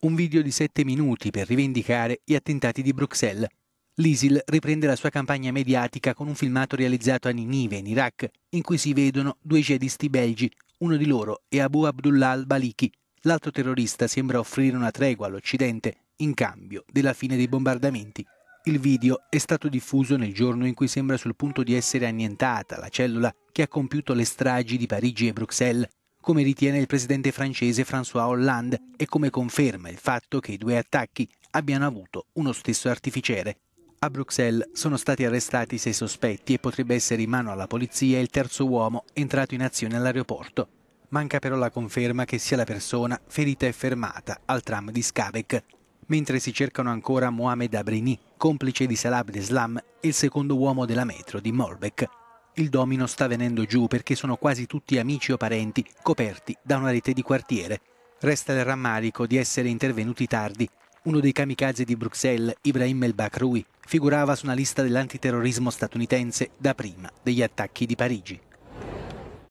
un video di 7 minuti per rivendicare gli attentati di Bruxelles. L'ISIL riprende la sua campagna mediatica con un filmato realizzato a Ninive, in Iraq, in cui si vedono due jihadisti belgi, uno di loro è Abu Abdullah al-Baliki. L'altro terrorista sembra offrire una tregua all'Occidente in cambio della fine dei bombardamenti. Il video è stato diffuso nel giorno in cui sembra sul punto di essere annientata la cellula che ha compiuto le stragi di Parigi e Bruxelles come ritiene il presidente francese François Hollande e come conferma il fatto che i due attacchi abbiano avuto uno stesso artificiere. A Bruxelles sono stati arrestati sei sospetti e potrebbe essere in mano alla polizia il terzo uomo entrato in azione all'aeroporto. Manca però la conferma che sia la persona ferita e fermata al tram di Skavek, mentre si cercano ancora Mohamed Abrini, complice di Salah Abdeslam e il secondo uomo della metro di Morbeck il domino sta venendo giù perché sono quasi tutti amici o parenti coperti da una rete di quartiere. Resta il rammarico di essere intervenuti tardi. Uno dei kamikaze di Bruxelles, Ibrahim El Bakrui, figurava su una lista dell'antiterrorismo statunitense da prima degli attacchi di Parigi.